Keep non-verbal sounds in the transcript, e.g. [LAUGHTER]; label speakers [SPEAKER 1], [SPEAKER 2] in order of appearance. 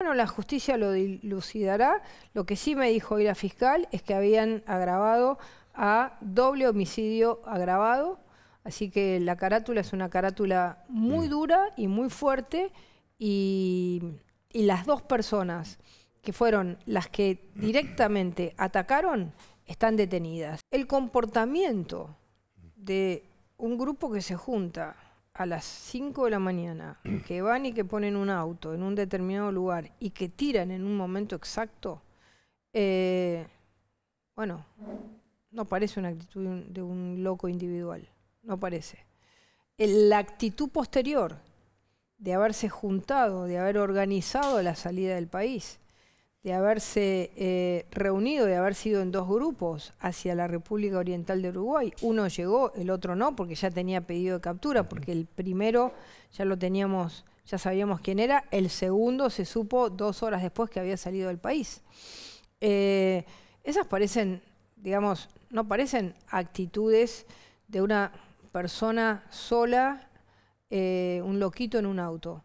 [SPEAKER 1] Bueno, la justicia lo dilucidará. Lo que sí me dijo hoy la fiscal es que habían agravado a doble homicidio agravado. Así que la carátula es una carátula muy mm. dura y muy fuerte. Y, y las dos personas que fueron las que directamente atacaron están detenidas. El comportamiento de un grupo que se junta a las 5 de la mañana [CLEARS THROAT] que van y que ponen un auto en un determinado lugar y que tiran en un momento exacto, eh, bueno, no parece una actitud de un loco individual, no parece. la actitud posterior de haberse juntado, de haber organizado la salida del país, de haberse eh, reunido, de haber sido en dos grupos hacia la República Oriental de Uruguay. Uno llegó, el otro no, porque ya tenía pedido de captura, porque el primero ya lo teníamos, ya sabíamos quién era, el segundo se supo dos horas después que había salido del país. Eh, esas parecen, digamos, no parecen actitudes de una persona sola, eh, un loquito en un auto.